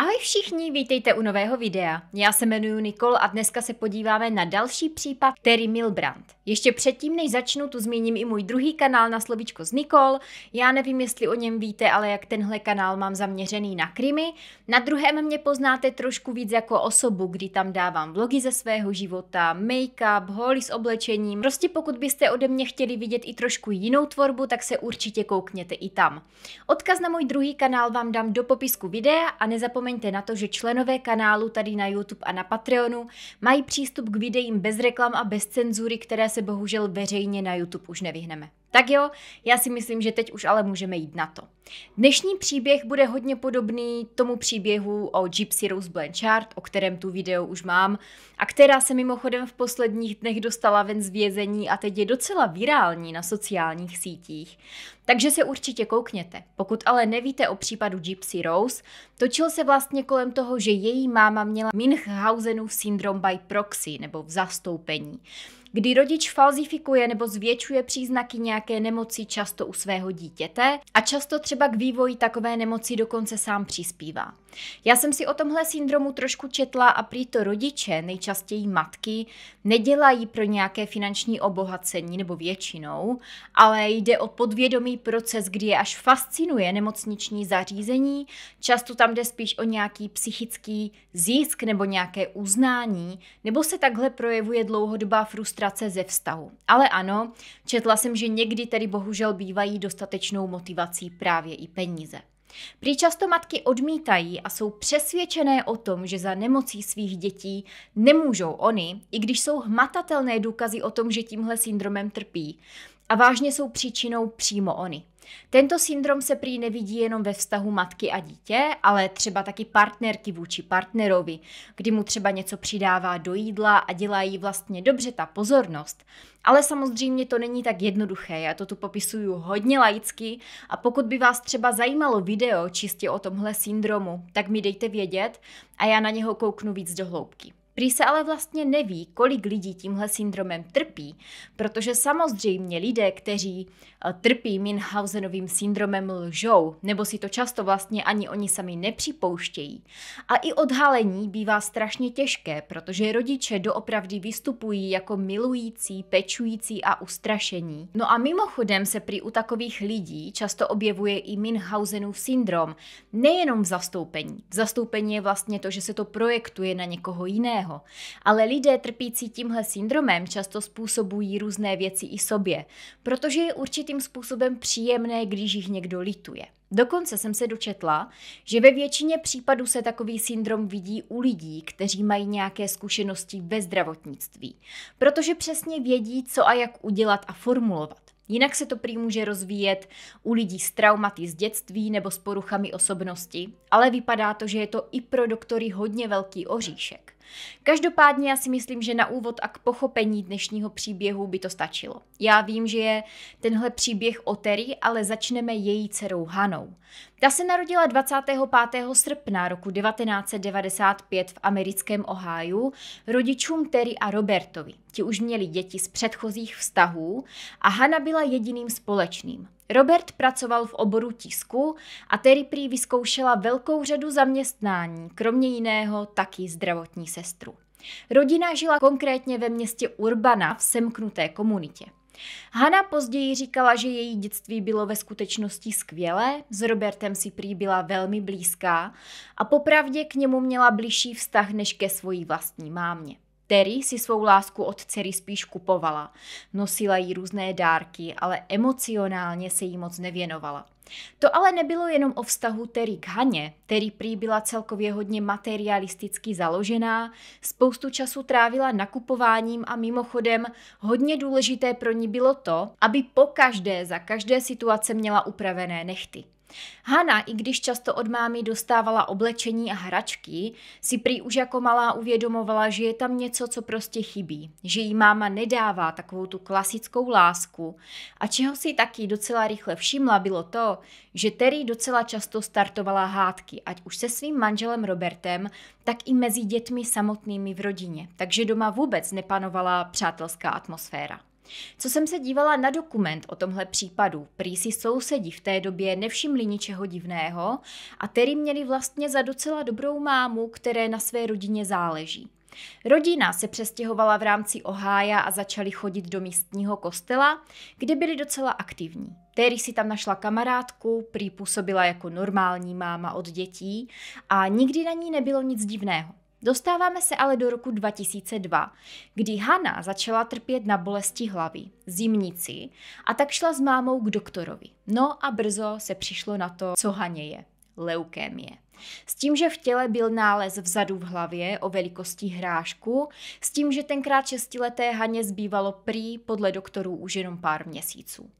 Ahoj všichni, vítejte u nového videa. Já se jmenuji Nikol a dneska se podíváme na další případ Terry Milbrand. Ještě předtím, než začnu, tu zmíním i můj druhý kanál na slovíčko z Nikol. Já nevím, jestli o něm víte, ale jak tenhle kanál mám zaměřený na Krimi. Na druhém mě poznáte trošku víc jako osobu, kdy tam dávám vlogy ze svého života, make-up, holy s oblečením. Prostě pokud byste ode mě chtěli vidět i trošku jinou tvorbu, tak se určitě koukněte i tam. Odkaz na můj druhý kanál vám dám do popisku videa a nezapomeňte nezapomeňte na to, že členové kanálu tady na YouTube a na Patreonu mají přístup k videím bez reklam a bez cenzury, které se bohužel veřejně na YouTube už nevyhneme. Tak jo, já si myslím, že teď už ale můžeme jít na to. Dnešní příběh bude hodně podobný tomu příběhu o Gypsy Rose Blanchard, o kterém tu video už mám, a která se mimochodem v posledních dnech dostala ven z vězení a teď je docela virální na sociálních sítích. Takže se určitě koukněte. Pokud ale nevíte o případu Gypsy Rose, točil se vlastně kolem toho, že její máma měla minchhausenův syndrom by proxy nebo v zastoupení kdy rodič falzifikuje nebo zvětšuje příznaky nějaké nemoci často u svého dítěte a často třeba k vývoji takové nemoci dokonce sám přispívá. Já jsem si o tomhle syndromu trošku četla a prý to rodiče, nejčastěji matky, nedělají pro nějaké finanční obohacení nebo většinou, ale jde o podvědomý proces, kdy je až fascinuje nemocniční zařízení, často tam jde spíš o nějaký psychický zisk nebo nějaké uznání, nebo se takhle projevuje dlouhodobá frustrace ze vztahu. Ale ano, četla jsem, že někdy tedy bohužel bývají dostatečnou motivací právě i peníze. Prý často matky odmítají a jsou přesvědčené o tom, že za nemocí svých dětí nemůžou oni, i když jsou hmatatelné důkazy o tom, že tímhle syndromem trpí. A vážně jsou příčinou přímo oni. Tento syndrom se prý nevidí jenom ve vztahu matky a dítě, ale třeba taky partnerky vůči partnerovi, kdy mu třeba něco přidává do jídla a dělá jí vlastně dobře ta pozornost. Ale samozřejmě to není tak jednoduché, já to tu popisuju hodně laicky a pokud by vás třeba zajímalo video čistě o tomhle syndromu, tak mi dejte vědět a já na něho kouknu víc do hloubky. Prý se ale vlastně neví, kolik lidí tímhle syndromem trpí, protože samozřejmě lidé, kteří eh, trpí Minhausenovým syndromem lžou, nebo si to často vlastně ani oni sami nepřipouštějí. A i odhalení bývá strašně těžké, protože rodiče doopravdy vystupují jako milující, pečující a ustrašení. No a mimochodem se prý u takových lidí často objevuje i Minhausenův syndrom, nejenom v zastoupení. V zastoupení je vlastně to, že se to projektuje na někoho jiného, jiného. Ale lidé trpící tímhle syndromem často způsobují různé věci i sobě, protože je určitým způsobem příjemné, když jich někdo lituje. Dokonce jsem se dočetla, že ve většině případů se takový syndrom vidí u lidí, kteří mají nějaké zkušenosti ve zdravotnictví, protože přesně vědí, co a jak udělat a formulovat. Jinak se to prý může rozvíjet u lidí s traumaty z dětství nebo s poruchami osobnosti, ale vypadá to, že je to i pro doktory hodně velký oříšek. Každopádně já si myslím, že na úvod a k pochopení dnešního příběhu by to stačilo. Já vím, že je tenhle příběh o Terry, ale začneme její dcerou Hanou. Ta se narodila 25. srpna roku 1995 v americkém Ohio rodičům Terry a Robertovi. Ti už měli děti z předchozích vztahů a Hana byla jediným společným. Robert pracoval v oboru tisku a Terry prý vyzkoušela velkou řadu zaměstnání, kromě jiného taky zdravotní sestru. Rodina žila konkrétně ve městě Urbana v semknuté komunitě. Hana později říkala, že její dětství bylo ve skutečnosti skvělé, s Robertem si prý byla velmi blízká a popravdě k němu měla blížší vztah než ke svojí vlastní mámě. Terry si svou lásku od dcery spíš kupovala. Nosila jí různé dárky, ale emocionálně se jí moc nevěnovala. To ale nebylo jenom o vztahu Terry k Haně. který prý byla celkově hodně materialisticky založená, spoustu času trávila nakupováním a mimochodem hodně důležité pro ní bylo to, aby po každé za každé situace měla upravené nechty. Hana, i když často od mámy dostávala oblečení a hračky, si prý už jako malá uvědomovala, že je tam něco, co prostě chybí, že jí máma nedává takovou tu klasickou lásku. A čeho si taky docela rychle všimla, bylo to, že Terry docela často startovala hádky, ať už se svým manželem Robertem, tak i mezi dětmi samotnými v rodině, takže doma vůbec nepanovala přátelská atmosféra. Co jsem se dívala na dokument o tomhle případu, prý si sousedí v té době nevšimli ničeho divného a který měli vlastně za docela dobrou mámu, které na své rodině záleží. Rodina se přestěhovala v rámci Ohája a začali chodit do místního kostela, kde byli docela aktivní. Terry si tam našla kamarádku, prý působila jako normální máma od dětí a nikdy na ní nebylo nic divného. Dostáváme se ale do roku 2002, kdy Hana začala trpět na bolesti hlavy, zimnici, a tak šla s mámou k doktorovi. No a brzo se přišlo na to, co Haně je leukémie. S tím, že v těle byl nález vzadu v hlavě o velikosti hrášku, s tím, že tenkrát šestileté Haně zbývalo prý podle doktorů už jenom pár měsíců.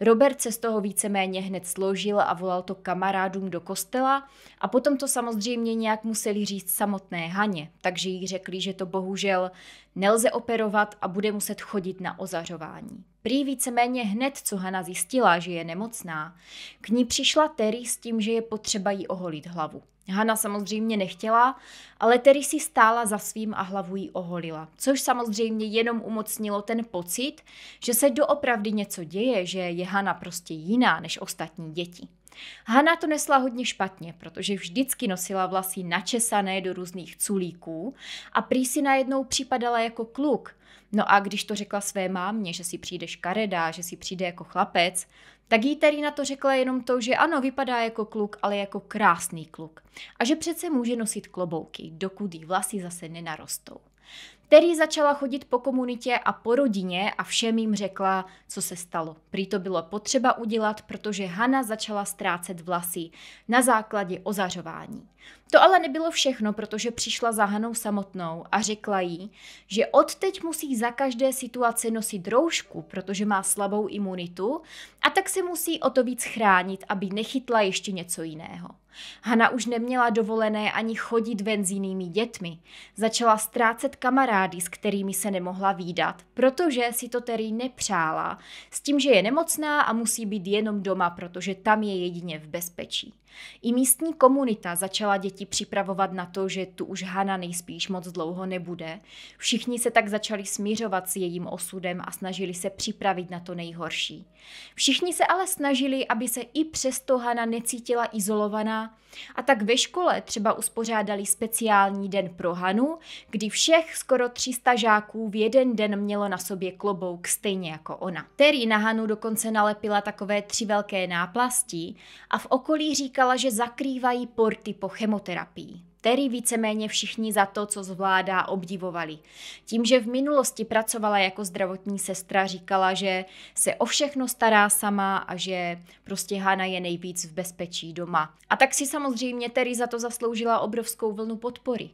Robert se z toho víceméně hned složil a volal to kamarádům do kostela a potom to samozřejmě nějak museli říct samotné Haně, takže jí řekli, že to bohužel nelze operovat a bude muset chodit na ozařování. Prý víceméně hned, co Hana zjistila, že je nemocná, k ní přišla Terry s tím, že je potřeba jí oholit hlavu. Hana samozřejmě nechtěla, ale Terry si stála za svým a hlavu jí oholila, což samozřejmě jenom umocnilo ten pocit, že se doopravdy něco děje, že je Hana prostě jiná než ostatní děti. Hana to nesla hodně špatně, protože vždycky nosila vlasy načesané do různých culíků a prý si najednou připadala jako kluk. No a když to řekla své mámě, že si přijde škaredá, že si přijde jako chlapec, tak jí na to řekla jenom to, že ano, vypadá jako kluk, ale jako krásný kluk. A že přece může nosit klobouky, dokud jí vlasy zase nenarostou. Terry začala chodit po komunitě a po rodině a všem jim řekla, co se stalo. Prý to bylo potřeba udělat, protože Hana začala ztrácet vlasy na základě ozařování. To ale nebylo všechno, protože přišla za Hanou samotnou a řekla jí, že odteď musí za každé situaci nosit roušku, protože má slabou imunitu a tak se musí o to víc chránit, aby nechytla ještě něco jiného. Hana už neměla dovolené ani chodit ven s jinými dětmi. Začala ztrácet kamarády, s kterými se nemohla výdat, protože si to Terry nepřála, s tím, že je nemocná a musí být jenom doma, protože tam je jedině v bezpečí. I místní komunita začala děti připravovat na to, že tu už Hana nejspíš moc dlouho nebude. Všichni se tak začali smířovat s jejím osudem a snažili se připravit na to nejhorší. Všichni se ale snažili, aby se i přesto Hana necítila izolovaná a tak ve škole třeba uspořádali speciální den pro Hanu, kdy všech skoro 300 žáků v jeden den mělo na sobě klobouk stejně jako ona. Terry na Hanu dokonce nalepila takové tři velké náplasti a v okolí říkala, že zakrývají porty po chemoterapii který víceméně všichni za to, co zvládá, obdivovali. Tím, že v minulosti pracovala jako zdravotní sestra, říkala, že se o všechno stará sama a že prostě Hana je nejvíc v bezpečí doma. A tak si samozřejmě Terry za to zasloužila obrovskou vlnu podpory.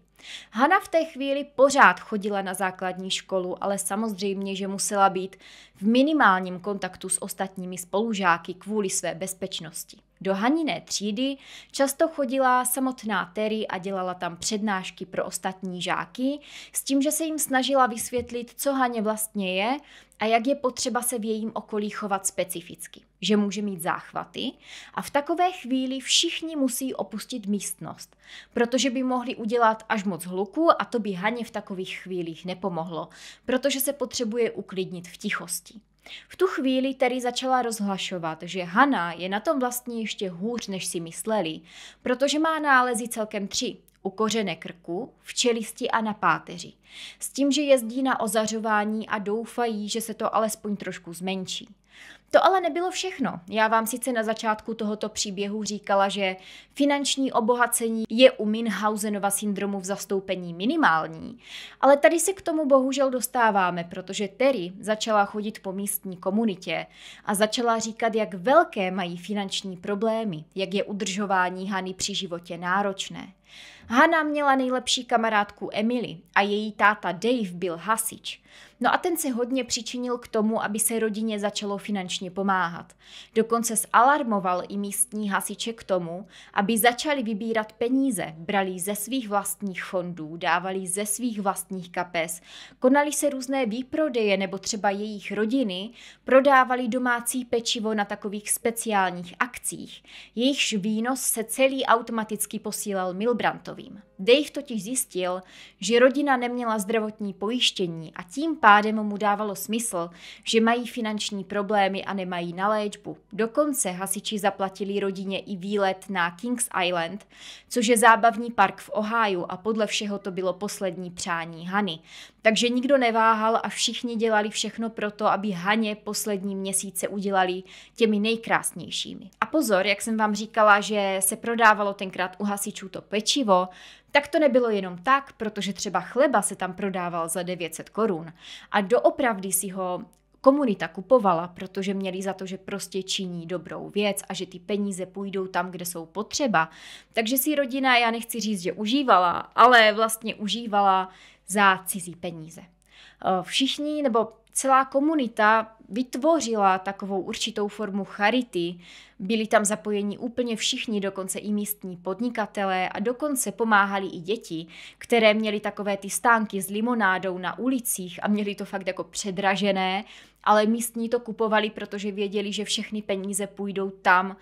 Hana v té chvíli pořád chodila na základní školu, ale samozřejmě, že musela být v minimálním kontaktu s ostatními spolužáky kvůli své bezpečnosti. Do Haniné třídy často chodila samotná Terry a dělala tam přednášky pro ostatní žáky s tím, že se jim snažila vysvětlit, co Haně vlastně je, a jak je potřeba se v jejím okolí chovat specificky, že může mít záchvaty a v takové chvíli všichni musí opustit místnost, protože by mohli udělat až moc hluku a to by Haně v takových chvílích nepomohlo, protože se potřebuje uklidnit v tichosti. V tu chvíli tedy začala rozhlašovat, že Hana je na tom vlastně ještě hůř, než si mysleli, protože má nálezy celkem tři, u kořene krku, v čelisti a na páteři. S tím, že jezdí na ozařování a doufají, že se to alespoň trošku zmenší. To ale nebylo všechno. Já vám sice na začátku tohoto příběhu říkala, že finanční obohacení je u Minhausenova syndromu v zastoupení minimální, ale tady se k tomu bohužel dostáváme, protože Terry začala chodit po místní komunitě a začala říkat, jak velké mají finanční problémy, jak je udržování Hany při životě náročné. Hana měla nejlepší kamarádku Emily a její táta Dave byl hasič. No a ten se hodně přičinil k tomu, aby se rodině začalo finančně pomáhat. Dokonce zalarmoval i místní hasiče k tomu, aby začali vybírat peníze, brali ze svých vlastních fondů, dávali ze svých vlastních kapes, konali se různé výprodeje nebo třeba jejich rodiny, prodávali domácí pečivo na takových speciálních akcích. Jejichž výnos se celý automaticky posílal Milbrantovým. Dave totiž zjistil, že rodina neměla zdravotní pojištění a tím pádem pádem mu dávalo smysl, že mají finanční problémy a nemají na léčbu. Dokonce hasiči zaplatili rodině i výlet na Kings Island, což je zábavní park v Ohio a podle všeho to bylo poslední přání Hany. Takže nikdo neváhal a všichni dělali všechno pro to, aby Haně poslední měsíce udělali těmi nejkrásnějšími. A pozor, jak jsem vám říkala, že se prodávalo tenkrát u hasičů to pečivo, tak to nebylo jenom tak, protože třeba chleba se tam prodával za 900 korun a doopravdy si ho komunita kupovala, protože měli za to, že prostě činí dobrou věc a že ty peníze půjdou tam, kde jsou potřeba. Takže si rodina, já nechci říct, že užívala, ale vlastně užívala za cizí peníze. Eh, všichni, nebo celá komunita vytvořila takovou určitou formu charity. Byli tam zapojeni úplně všichni, dokonce i místní podnikatelé a dokonce pomáhali i děti, které měly takové ty stánky s limonádou na ulicích a měli to fakt jako předražené, ale místní to kupovali, protože věděli, že všechny peníze půjdou tam,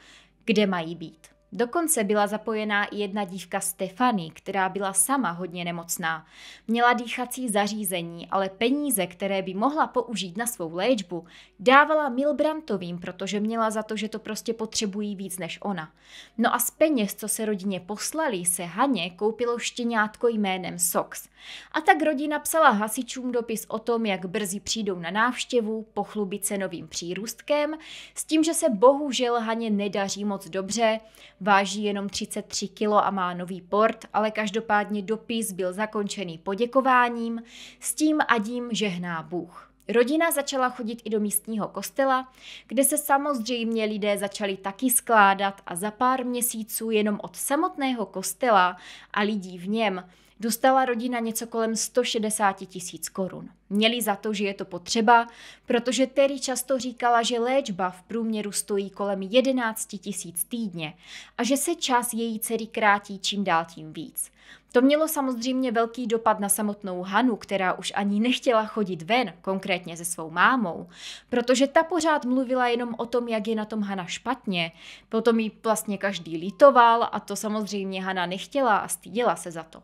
kde mají být. Dokonce byla zapojená i jedna dívka Stefany, která byla sama hodně nemocná. Měla dýchací zařízení, ale peníze, které by mohla použít na svou léčbu, dávala Milbrantovým, protože měla za to, že to prostě potřebují víc než ona. No a z peněz, co se rodině poslali, se Haně koupilo štěňátko jménem Sox. A tak rodina psala hasičům dopis o tom, jak brzy přijdou na návštěvu, pochlubit se novým přírůstkem, s tím, že se bohužel Haně nedaří moc dobře, váží jenom 33 kg a má nový port, ale každopádně dopis byl zakončený poděkováním s tím a dím žehná Bůh. Rodina začala chodit i do místního kostela, kde se samozřejmě lidé začali taky skládat a za pár měsíců jenom od samotného kostela a lidí v něm Dostala rodina něco kolem 160 tisíc korun. Měli za to, že je to potřeba, protože Terry často říkala, že léčba v průměru stojí kolem 11 tisíc týdně a že se čas její dcery krátí čím dál tím víc. To mělo samozřejmě velký dopad na samotnou Hanu, která už ani nechtěla chodit ven, konkrétně se svou mámou, protože ta pořád mluvila jenom o tom, jak je na tom Hana špatně. Potom jí vlastně každý litoval a to samozřejmě Hana nechtěla a styděla se za to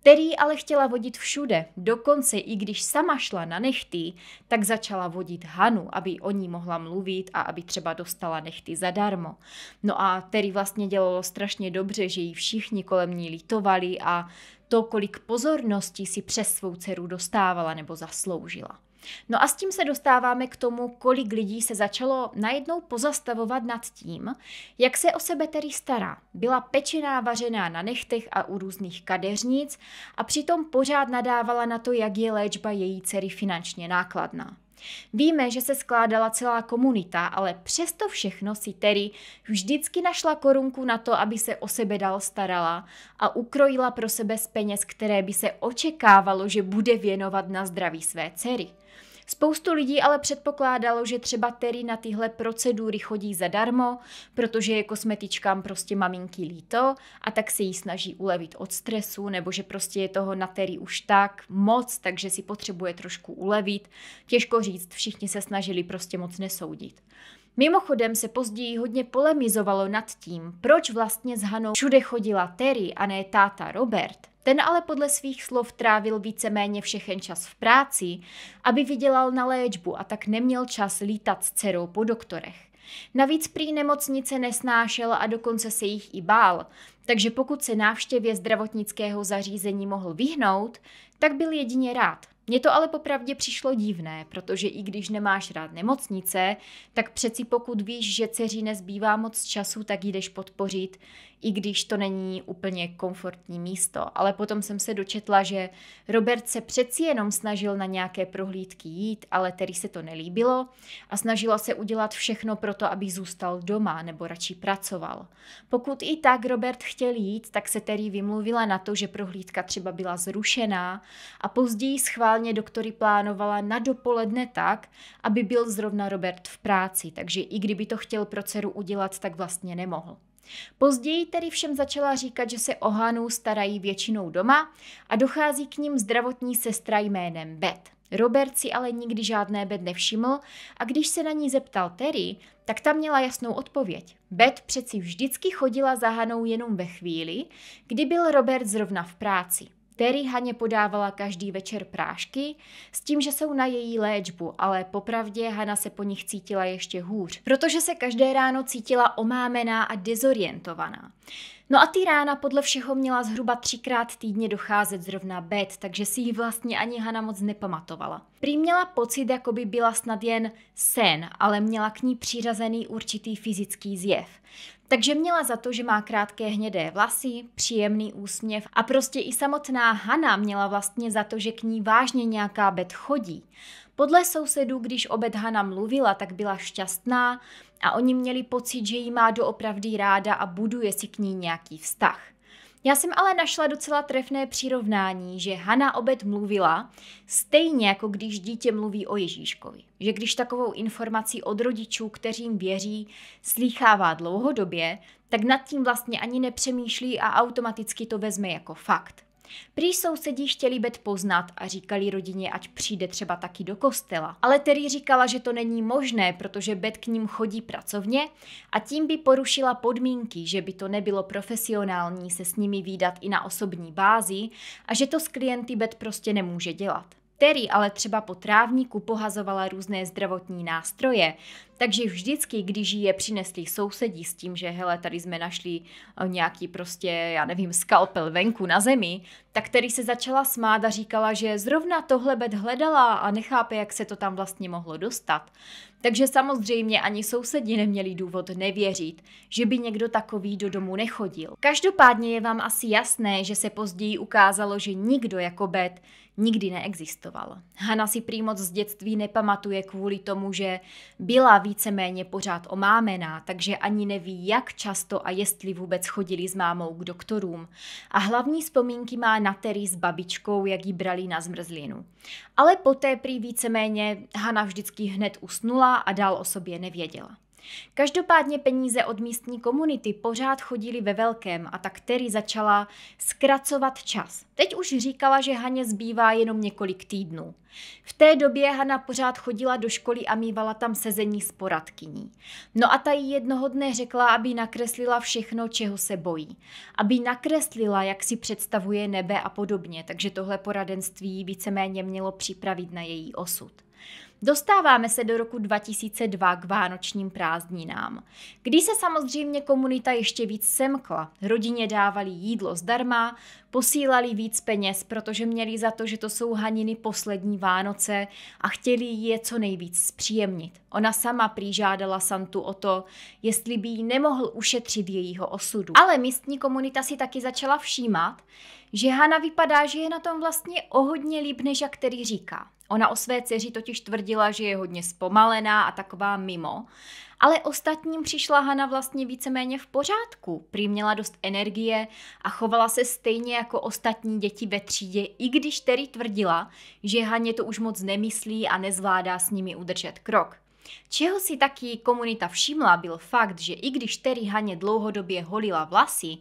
který ale chtěla vodit všude. Dokonce i když sama šla na nechty, tak začala vodit Hanu, aby o ní mohla mluvit a aby třeba dostala nechty zadarmo. No a který vlastně dělalo strašně dobře, že ji všichni kolem ní litovali a to, kolik pozornosti si přes svou dceru dostávala nebo zasloužila. No a s tím se dostáváme k tomu, kolik lidí se začalo najednou pozastavovat nad tím, jak se o sebe tedy stará. Byla pečená, vařená na nechtech a u různých kadeřnic a přitom pořád nadávala na to, jak je léčba její dcery finančně nákladná. Víme, že se skládala celá komunita, ale přesto všechno si Terry vždycky našla korunku na to, aby se o sebe dal starala a ukrojila pro sebe z peněz, které by se očekávalo, že bude věnovat na zdraví své dcery. Spoustu lidí ale předpokládalo, že třeba Terry na tyhle procedury chodí zadarmo, protože je kosmetičkám prostě maminky líto a tak se jí snaží ulevit od stresu, nebo že prostě je toho na Terry už tak moc, takže si potřebuje trošku ulevit. Těžko říct, všichni se snažili prostě moc nesoudit. Mimochodem se později hodně polemizovalo nad tím, proč vlastně s Hanou všude chodila Terry a ne táta Robert, ten ale podle svých slov trávil víceméně všechen čas v práci, aby vydělal na léčbu a tak neměl čas lítat s dcerou po doktorech. Navíc prý nemocnice nesnášel a dokonce se jich i bál, takže pokud se návštěvě zdravotnického zařízení mohl vyhnout, tak byl jedině rád. Mně to ale popravdě přišlo divné, protože i když nemáš rád nemocnice, tak přeci pokud víš, že dceři nezbývá moc času, tak jdeš podpořit, i když to není úplně komfortní místo. Ale potom jsem se dočetla, že Robert se přeci jenom snažil na nějaké prohlídky jít, ale Terry se to nelíbilo a snažila se udělat všechno pro to, aby zůstal doma nebo radši pracoval. Pokud i tak Robert chtěl jít, tak se Terry vymluvila na to, že prohlídka třeba byla zrušená a později schválně doktory plánovala na dopoledne tak, aby byl zrovna Robert v práci, takže i kdyby to chtěl pro dceru udělat, tak vlastně nemohl. Později tedy všem začala říkat, že se o Hanu starají většinou doma a dochází k ním zdravotní sestra jménem Beth. Robert si ale nikdy žádné Bed nevšiml a když se na ní zeptal Terry, tak tam měla jasnou odpověď. Bed přeci vždycky chodila za Hanou jenom ve chvíli, kdy byl Robert zrovna v práci který Haně podávala každý večer prášky, s tím, že jsou na její léčbu, ale popravdě Hana se po nich cítila ještě hůř, protože se každé ráno cítila omámená a dezorientovaná. No a ty rána podle všeho měla zhruba třikrát týdně docházet zrovna bed, takže si ji vlastně ani Hana moc nepamatovala. Prý měla pocit, jako by byla snad jen sen, ale měla k ní přiřazený určitý fyzický zjev. Takže měla za to, že má krátké hnědé vlasy, příjemný úsměv a prostě i samotná Hana měla vlastně za to, že k ní vážně nějaká bet chodí. Podle sousedů, když o bet Hana mluvila, tak byla šťastná a oni měli pocit, že ji má doopravdy ráda a buduje si k ní nějaký vztah. Já jsem ale našla docela trefné přirovnání, že Hana Obet mluvila stejně jako když dítě mluví o Ježíškovi. Že když takovou informaci od rodičů, kterým věří, slýchává dlouhodobě, tak nad tím vlastně ani nepřemýšlí a automaticky to vezme jako fakt. Prý sousedí chtěli bet poznat a říkali rodině, ať přijde třeba taky do kostela. Ale Terry říkala, že to není možné, protože bet k ním chodí pracovně a tím by porušila podmínky, že by to nebylo profesionální se s nimi výdat i na osobní bázi a že to s klienty bet prostě nemůže dělat který ale třeba po trávníku pohazovala různé zdravotní nástroje. Takže vždycky, když je přinesli sousedí s tím, že hele, tady jsme našli eh, nějaký prostě, já nevím, skalpel venku na zemi, tak který se začala smát a říkala, že zrovna tohle bet hledala a nechápe, jak se to tam vlastně mohlo dostat. Takže samozřejmě ani sousedi neměli důvod nevěřit, že by někdo takový do domu nechodil. Každopádně je vám asi jasné, že se později ukázalo, že nikdo jako Bet nikdy neexistoval. Hana si prý moc z dětství nepamatuje kvůli tomu, že byla víceméně pořád omámená, takže ani neví, jak často a jestli vůbec chodili s mámou k doktorům. A hlavní vzpomínky má na Terry s babičkou, jak ji brali na zmrzlinu. Ale poté prý víceméně Hana vždycky hned usnula a dál o sobě nevěděla. Každopádně peníze od místní komunity pořád chodily ve velkém a tak Terry začala zkracovat čas. Teď už říkala, že Haně zbývá jenom několik týdnů. V té době Hana pořád chodila do školy a mývala tam sezení s poradkyní. No a ta jí jednoho dne řekla, aby nakreslila všechno, čeho se bojí. Aby nakreslila, jak si představuje nebe a podobně, takže tohle poradenství víceméně mělo připravit na její osud. Dostáváme se do roku 2002 k vánočním prázdninám, kdy se samozřejmě komunita ještě víc semkla. Rodině dávali jídlo zdarma, posílali víc peněz, protože měli za to, že to jsou Haniny poslední Vánoce a chtěli je co nejvíc zpříjemnit. Ona sama přižádala Santu o to, jestli by jí nemohl ušetřit jejího osudu. Ale místní komunita si taky začala všímat, že Hana vypadá, že je na tom vlastně o hodně líp, než jak který říká. Ona o své dceři totiž tvrdila, že je hodně zpomalená a taková mimo. Ale ostatním přišla Hana vlastně víceméně v pořádku. Prý měla dost energie a chovala se stejně jako ostatní děti ve třídě, i když Terry tvrdila, že Haně to už moc nemyslí a nezvládá s nimi udržet krok. Čeho si taky komunita všimla, byl fakt, že i když Terry Haně dlouhodobě holila vlasy,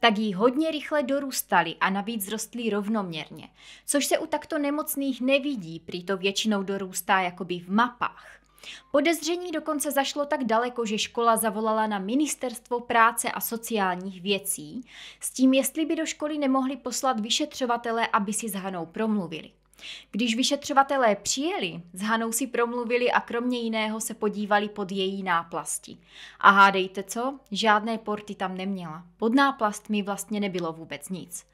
tak jí hodně rychle dorůstaly a navíc rostly rovnoměrně, což se u takto nemocných nevidí, prý to většinou dorůstá jakoby v mapách. Podezření dokonce zašlo tak daleko, že škola zavolala na Ministerstvo práce a sociálních věcí s tím, jestli by do školy nemohli poslat vyšetřovatele, aby si s Hanou promluvili. Když vyšetřovatelé přijeli, s Hanou si promluvili a kromě jiného se podívali pod její náplasti. A hádejte co, žádné porty tam neměla. Pod náplastmi vlastně nebylo vůbec nic.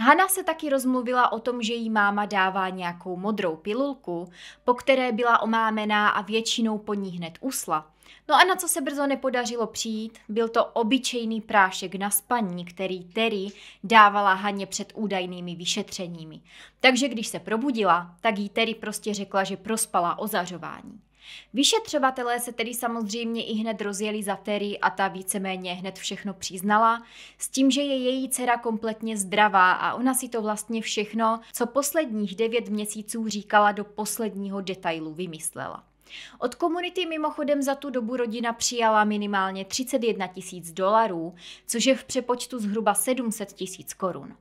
Hana se taky rozmluvila o tom, že jí máma dává nějakou modrou pilulku, po které byla omámená a většinou po ní hned usla, No a na co se brzo nepodařilo přijít, byl to obyčejný prášek na spaní, který Terry dávala Haně před údajnými vyšetřeními. Takže když se probudila, tak jí Terry prostě řekla, že prospala ozařování. Vyšetřovatelé se tedy samozřejmě i hned rozjeli za Terry a ta víceméně hned všechno přiznala, s tím, že je její dcera kompletně zdravá a ona si to vlastně všechno, co posledních devět měsíců říkala do posledního detailu, vymyslela. Od komunity mimochodem za tu dobu rodina přijala minimálně 31 tisíc dolarů, což je v přepočtu zhruba 700 tisíc korun.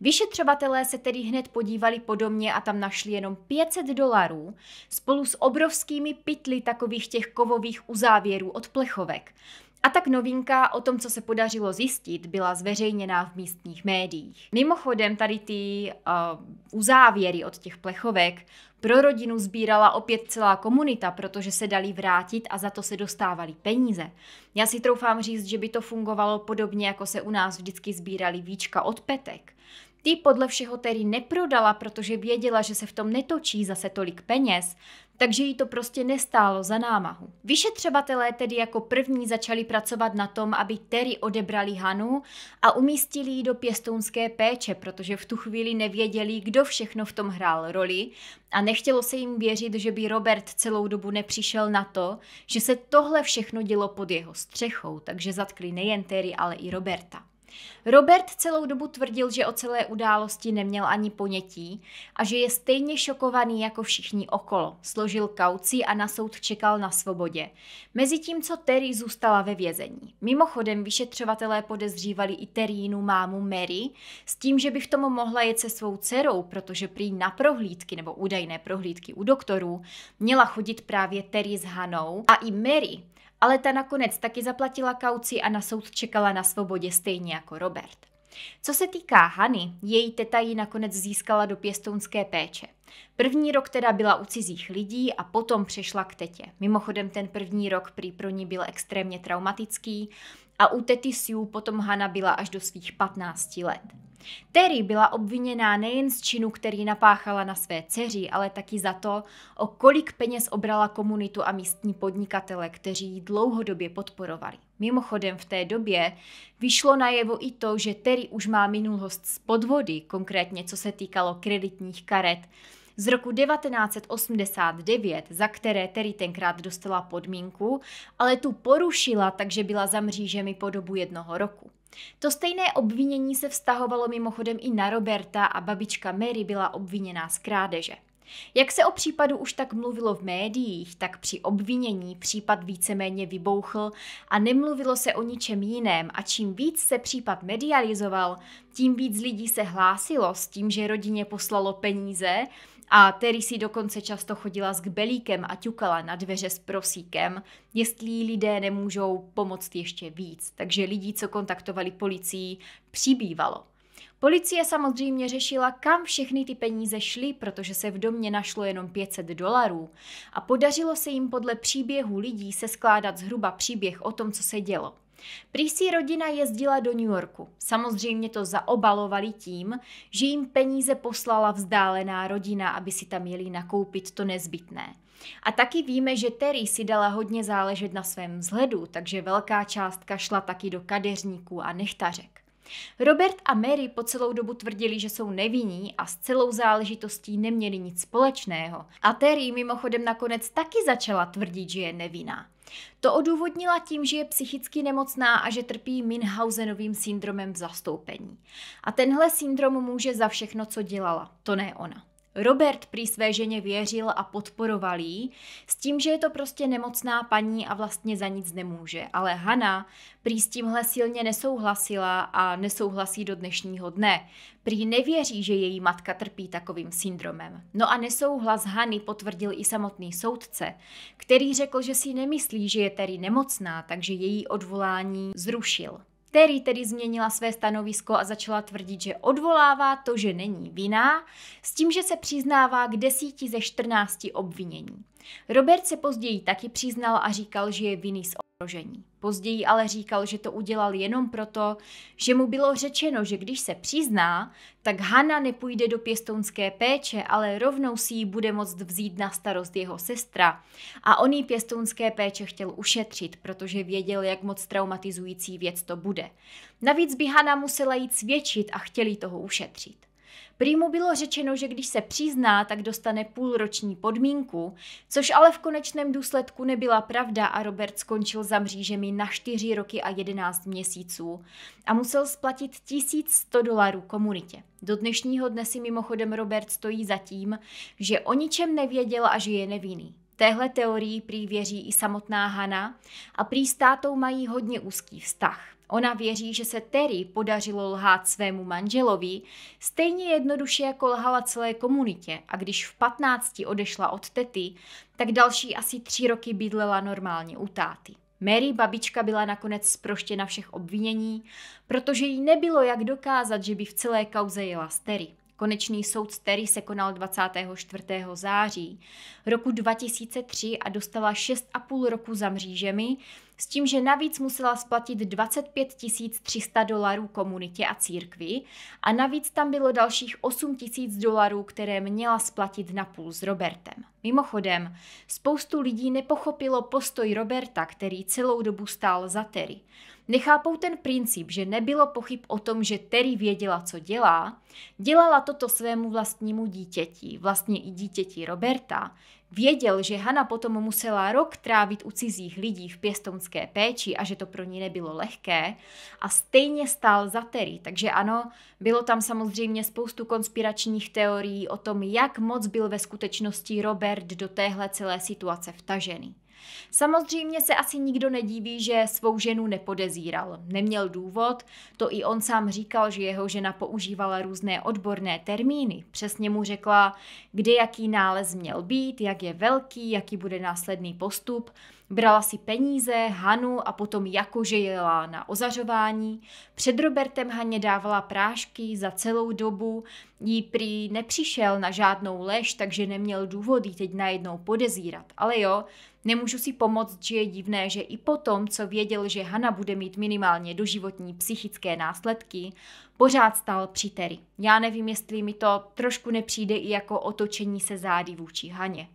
Vyšetřovatelé se tedy hned podívali podobně a tam našli jenom 500 dolarů spolu s obrovskými pytly takových těch kovových uzávěrů od plechovek. A tak novinka o tom, co se podařilo zjistit, byla zveřejněná v místních médiích. Mimochodem, tady ty uh, uzávěry od těch plechovek pro rodinu sbírala opět celá komunita, protože se dali vrátit a za to se dostávali peníze. Já si troufám říct, že by to fungovalo podobně, jako se u nás vždycky sbírali víčka od petek. Ty podle všeho tedy neprodala, protože věděla, že se v tom netočí zase tolik peněz, takže jí to prostě nestálo za námahu. Vyšetřovatelé tedy jako první začali pracovat na tom, aby Terry odebrali Hanu a umístili ji do pěstounské péče, protože v tu chvíli nevěděli, kdo všechno v tom hrál roli a nechtělo se jim věřit, že by Robert celou dobu nepřišel na to, že se tohle všechno dělo pod jeho střechou, takže zatkli nejen Terry, ale i Roberta. Robert celou dobu tvrdil, že o celé události neměl ani ponětí a že je stejně šokovaný jako všichni okolo. Složil kauci a na soud čekal na svobodě. Mezitím, co Terry zůstala ve vězení. Mimochodem, vyšetřovatelé podezřívali i Terrínu mámu Mary s tím, že by v tom mohla jet se svou dcerou, protože prý na prohlídky nebo údajné prohlídky u doktorů měla chodit právě Terry s Hanou a i Mary ale ta nakonec taky zaplatila kauci a na soud čekala na svobodě stejně jako Robert. Co se týká Hany, její teta ji nakonec získala do pěstounské péče. První rok teda byla u cizích lidí a potom přešla k tetě. Mimochodem ten první rok prý pro ní byl extrémně traumatický a u tety Sue potom Hana byla až do svých 15 let. Terry byla obviněná nejen z činu, který napáchala na své dceři, ale taky za to, o kolik peněz obrala komunitu a místní podnikatele, kteří ji dlouhodobě podporovali. Mimochodem v té době vyšlo najevo i to, že Terry už má minulost z podvody, konkrétně co se týkalo kreditních karet, z roku 1989, za které Terry tenkrát dostala podmínku, ale tu porušila, takže byla za mřížemi po dobu jednoho roku. To stejné obvinění se vztahovalo mimochodem i na Roberta a babička Mary byla obviněná z krádeže. Jak se o případu už tak mluvilo v médiích, tak při obvinění případ víceméně vybouchl a nemluvilo se o ničem jiném a čím víc se případ medializoval, tím víc lidí se hlásilo s tím, že rodině poslalo peníze a Terry si dokonce často chodila s kbelíkem a ťukala na dveře s prosíkem, jestli lidé nemůžou pomoct ještě víc. Takže lidí, co kontaktovali policii, přibývalo. Policie samozřejmě řešila, kam všechny ty peníze šly, protože se v domě našlo jenom 500 dolarů a podařilo se jim podle příběhu lidí se skládat zhruba příběh o tom, co se dělo. Prý si rodina jezdila do New Yorku. Samozřejmě to zaobalovali tím, že jim peníze poslala vzdálená rodina, aby si tam jeli nakoupit to nezbytné. A taky víme, že Terry si dala hodně záležet na svém vzhledu, takže velká částka šla taky do kadeřníků a nechtařek. Robert a Mary po celou dobu tvrdili, že jsou nevinní a s celou záležitostí neměli nic společného. A Terry mimochodem nakonec taky začala tvrdit, že je nevinná. To odůvodnila tím, že je psychicky nemocná a že trpí Minhausenovým syndromem v zastoupení. A tenhle syndrom může za všechno, co dělala. To ne ona. Robert prý své ženě věřil a podporoval jí, s tím, že je to prostě nemocná paní a vlastně za nic nemůže. Ale Hana prý s tímhle silně nesouhlasila a nesouhlasí do dnešního dne. Prý nevěří, že její matka trpí takovým syndromem. No a nesouhlas Hany potvrdil i samotný soudce, který řekl, že si nemyslí, že je tedy nemocná, takže její odvolání zrušil který tedy změnila své stanovisko a začala tvrdit, že odvolává to, že není vinná, s tím, že se přiznává k desíti ze 14 obvinění. Robert se později taky přiznal a říkal, že je vinný z ohrožení. Později ale říkal, že to udělal jenom proto, že mu bylo řečeno, že když se přizná, tak Hanna nepůjde do pěstounské péče, ale rovnou si ji bude moct vzít na starost jeho sestra. A on jí pěstounské péče chtěl ušetřit, protože věděl, jak moc traumatizující věc to bude. Navíc by Hanna musela jít svědčit a chtěli toho ušetřit. Prý mu bylo řečeno, že když se přizná, tak dostane půlroční podmínku, což ale v konečném důsledku nebyla pravda a Robert skončil za mřížemi na 4 roky a 11 měsíců a musel splatit 1100 dolarů komunitě. Do dnešního dne si mimochodem Robert stojí za tím, že o ničem nevěděl a že je nevinný. Téhle teorii prý věří i samotná Hana a prý s tátou mají hodně úzký vztah. Ona věří, že se Terry podařilo lhát svému manželovi, stejně jednoduše jako lhala celé komunitě a když v 15 odešla od tety, tak další asi tři roky bydlela normálně u táty. Mary babička byla nakonec zproštěna všech obvinění, protože jí nebylo jak dokázat, že by v celé kauze jela s Terry. Konečný soud Terry se konal 24. září roku 2003 a dostala 6,5 roku za mřížemi, s tím, že navíc musela splatit 25 300 dolarů komunitě a církvi a navíc tam bylo dalších 8 000 dolarů, které měla splatit na půl s Robertem. Mimochodem, spoustu lidí nepochopilo postoj Roberta, který celou dobu stál za Terry. Nechápou ten princip, že nebylo pochyb o tom, že Terry věděla, co dělá, dělala toto svému vlastnímu dítěti, vlastně i dítěti Roberta, Věděl, že Hana potom musela rok trávit u cizích lidí v pěstounské péči a že to pro ní nebylo lehké a stejně stál za Terry. Takže ano, bylo tam samozřejmě spoustu konspiračních teorií o tom, jak moc byl ve skutečnosti Robert expert do téhle celé situace vtažený. Samozřejmě se asi nikdo nedíví, že svou ženu nepodezíral. Neměl důvod, to i on sám říkal, že jeho žena používala různé odborné termíny. Přesně mu řekla, kde jaký nález měl být, jak je velký, jaký bude následný postup. Brala si peníze, Hanu a potom jakože jela na ozařování. Před Robertem Haně dávala prášky za celou dobu, Jí prý nepřišel na žádnou lež, takže neměl důvod jí teď najednou podezírat. Ale jo, nemůžu si pomoct, že je divné, že i po tom, co věděl, že Hana bude mít minimálně doživotní psychické následky, pořád stál při Terry. Já nevím, jestli mi to trošku nepřijde i jako otočení se zády vůči Haně.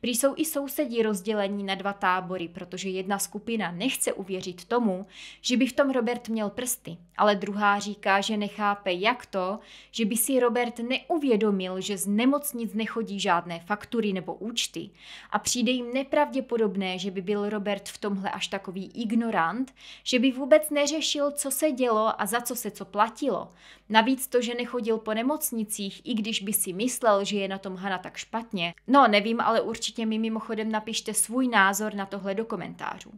Prý jsou i sousedí rozdělení na dva tábory, protože jedna skupina nechce uvěřit tomu, že by v tom Robert měl prsty, ale druhá říká, že nechápe, jak to, že by si Robert Robert neuvědomil, že z nemocnic nechodí žádné faktury nebo účty a přijde jim nepravděpodobné, že by byl Robert v tomhle až takový ignorant, že by vůbec neřešil, co se dělo a za co se co platilo. Navíc to, že nechodil po nemocnicích, i když by si myslel, že je na tom Hana tak špatně. No, nevím, ale určitě mi mimochodem napište svůj názor na tohle do komentářů.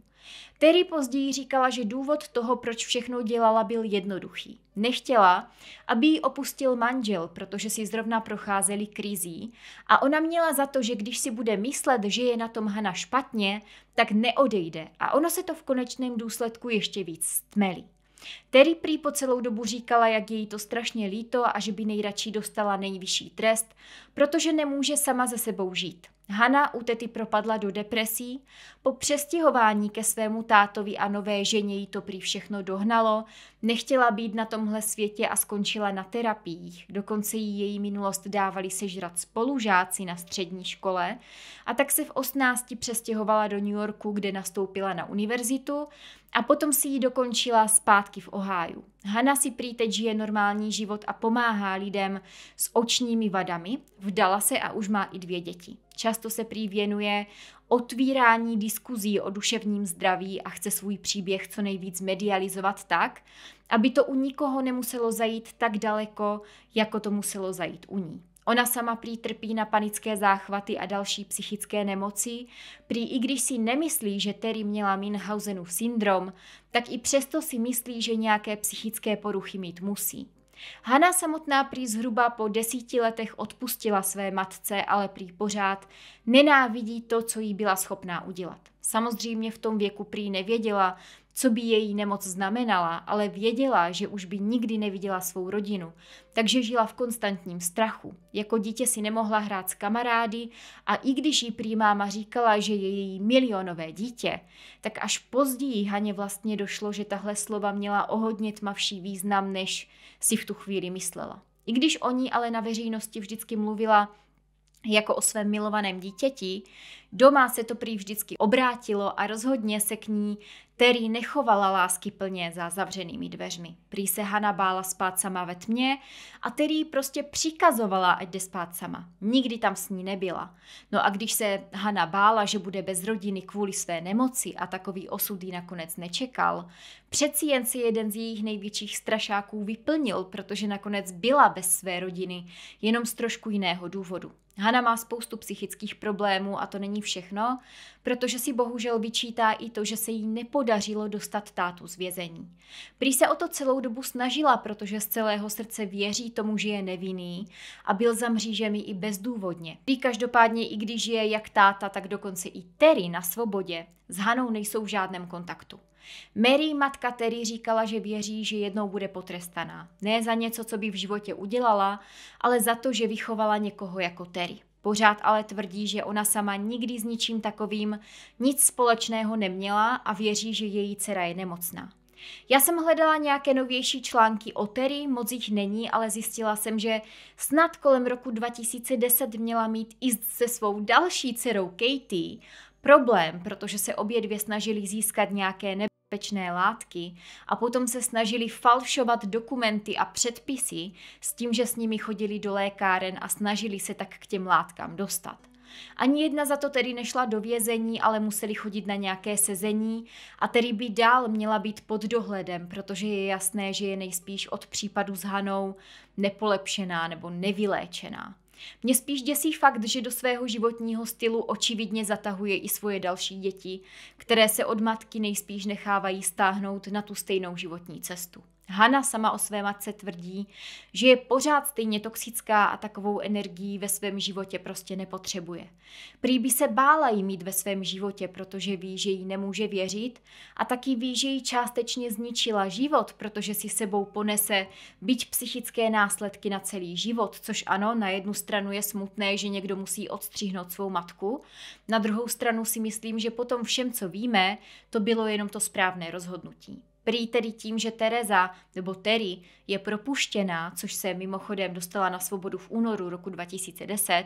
Terry později říkala, že důvod toho, proč všechno dělala, byl jednoduchý. Nechtěla, aby ji opustil manžel, protože si zrovna procházeli krizí a ona měla za to, že když si bude myslet, že je na tom Hana špatně, tak neodejde a ono se to v konečném důsledku ještě víc stmelí. Terry prý po celou dobu říkala, jak její to strašně líto a že by nejradši dostala nejvyšší trest, protože nemůže sama ze sebou žít. Hana tety propadla do depresí, po přestěhování ke svému tátovi a nové ženě jí to prý všechno dohnalo, nechtěla být na tomhle světě a skončila na terapiích, dokonce jí její minulost dávali sežrat spolužáci na střední škole a tak se v 18 přestěhovala do New Yorku, kde nastoupila na univerzitu a potom si ji dokončila zpátky v Oháju. Hana si prý teď žije normální život a pomáhá lidem s očními vadami, vdala se a už má i dvě děti. Často se prý věnuje otvírání diskuzí o duševním zdraví a chce svůj příběh co nejvíc medializovat tak, aby to u nikoho nemuselo zajít tak daleko, jako to muselo zajít u ní. Ona sama prý trpí na panické záchvaty a další psychické nemoci. Prý i když si nemyslí, že Terry měla Minhausenův syndrom, tak i přesto si myslí, že nějaké psychické poruchy mít musí. Hana samotná prý zhruba po desíti letech odpustila své matce, ale prý pořád nenávidí to, co jí byla schopná udělat. Samozřejmě v tom věku prý nevěděla, co by její nemoc znamenala, ale věděla, že už by nikdy neviděla svou rodinu, takže žila v konstantním strachu. Jako dítě si nemohla hrát s kamarády a i když jí prý máma říkala, že je její milionové dítě, tak až později Haně vlastně došlo, že tahle slova měla o hodně tmavší význam, než si v tu chvíli myslela. I když o ní ale na veřejnosti vždycky mluvila jako o svém milovaném dítěti, Doma se to prý vždycky obrátilo a rozhodně se k ní který nechovala lásky plně za zavřenými dveřmi. Prý se Hana bála spát sama ve tmě a který prostě přikazovala, ať jde spát sama. Nikdy tam s ní nebyla. No a když se Hana bála, že bude bez rodiny kvůli své nemoci a takový osud ji nakonec nečekal, přeci jen si jeden z jejich největších strašáků vyplnil, protože nakonec byla bez své rodiny, jenom z trošku jiného důvodu. Hana má spoustu psychických problémů a to není všechno, protože si bohužel vyčítá i to, že se jí nepodá podařilo dostat tátu z vězení. Prý se o to celou dobu snažila, protože z celého srdce věří tomu, že je nevinný a byl za mřížemi i bezdůvodně. Prý každopádně, i když je jak táta, tak dokonce i Terry na svobodě, s Hanou nejsou v žádném kontaktu. Mary, matka Terry, říkala, že věří, že jednou bude potrestaná. Ne za něco, co by v životě udělala, ale za to, že vychovala někoho jako Terry. Pořád ale tvrdí, že ona sama nikdy s ničím takovým nic společného neměla a věří, že její dcera je nemocná. Já jsem hledala nějaké novější články o Terry, moc jich není, ale zjistila jsem, že snad kolem roku 2010 měla mít i se svou další dcerou Katie problém, protože se obě dvě snažili získat nějaké nebe pečné látky a potom se snažili falšovat dokumenty a předpisy s tím, že s nimi chodili do lékáren a snažili se tak k těm látkám dostat. Ani jedna za to tedy nešla do vězení, ale museli chodit na nějaké sezení a tedy by dál měla být pod dohledem, protože je jasné, že je nejspíš od případu s Hanou nepolepšená nebo nevyléčená. Mě spíš děsí fakt, že do svého životního stylu očividně zatahuje i svoje další děti, které se od matky nejspíš nechávají stáhnout na tu stejnou životní cestu. Hana sama o své matce tvrdí, že je pořád stejně toxická a takovou energii ve svém životě prostě nepotřebuje. Prý by se bála jí mít ve svém životě, protože ví, že jí nemůže věřit a taky ví, že jí částečně zničila život, protože si sebou ponese byť psychické následky na celý život, což ano, na jednu stranu je smutné, že někdo musí odstřihnout svou matku, na druhou stranu si myslím, že potom všem, co víme, to bylo jenom to správné rozhodnutí. Prý tedy tím, že Tereza nebo Terry je propuštěná, což se mimochodem dostala na svobodu v únoru roku 2010,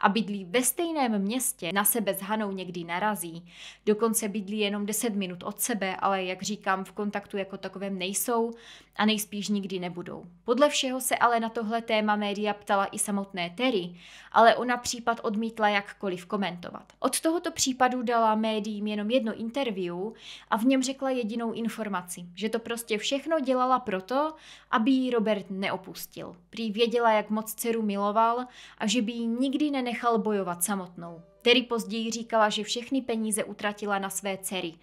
a bydlí ve stejném městě, na sebe s Hanou někdy narazí. Dokonce bydlí jenom 10 minut od sebe, ale jak říkám, v kontaktu jako takovém nejsou a nejspíš nikdy nebudou. Podle všeho se ale na tohle téma média ptala i samotné Terry, ale ona případ odmítla jakkoliv komentovat. Od tohoto případu dala médiím jenom jedno interview a v něm řekla jedinou informaci, že to prostě všechno dělala proto, aby ji Robert neopustil. Prý věděla, jak moc dceru miloval a že by ji nikdy nenechal nenechal bojovat samotnou. Terry později říkala, že všechny peníze utratila na své dcery.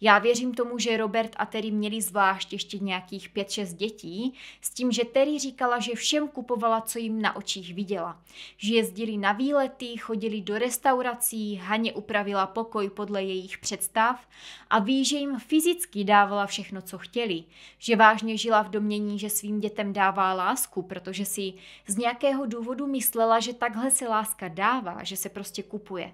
Já věřím tomu, že Robert a Terry měli zvlášť ještě nějakých 5-6 dětí, s tím, že Terry říkala, že všem kupovala, co jim na očích viděla. Že jezdili na výlety, chodili do restaurací, Haně upravila pokoj podle jejich představ a ví, že jim fyzicky dávala všechno, co chtěli. Že vážně žila v domění, že svým dětem dává lásku, protože si z nějakého důvodu myslela, že takhle se láska dává, že se prostě kupuje.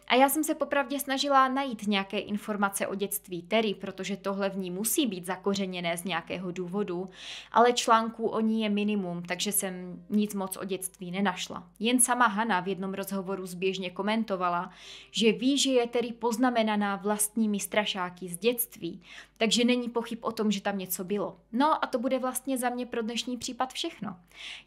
A já jsem se popravdě snažila najít nějaké informace o dětství Terry, protože tohle v ní musí být zakořeněné z nějakého důvodu, ale článků o ní je minimum, takže jsem nic moc o dětství nenašla. Jen sama Hana v jednom rozhovoru zběžně komentovala, že ví, že je Terry poznamenaná vlastními strašáky z dětství, takže není pochyb o tom, že tam něco bylo. No a to bude vlastně za mě pro dnešní případ všechno.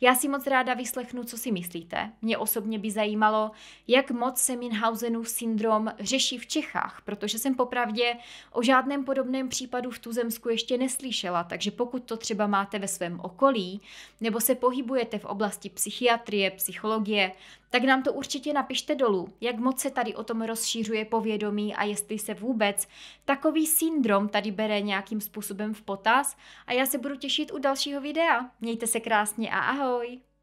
Já si moc ráda vyslechnu, co si myslíte. Mě osobně by zajímalo, jak moc se Minhausenův syndrom řeší v Čechách, protože jsem popravdě o žádném podobném případu v Tuzemsku ještě neslyšela, takže pokud to třeba máte ve svém okolí, nebo se pohybujete v oblasti psychiatrie, psychologie, tak nám to určitě napište dolů, jak moc se tady o tom rozšířuje povědomí a jestli se vůbec takový syndrom tady bere nějakým způsobem v potaz a já se budu těšit u dalšího videa. Mějte se krásně a ahoj!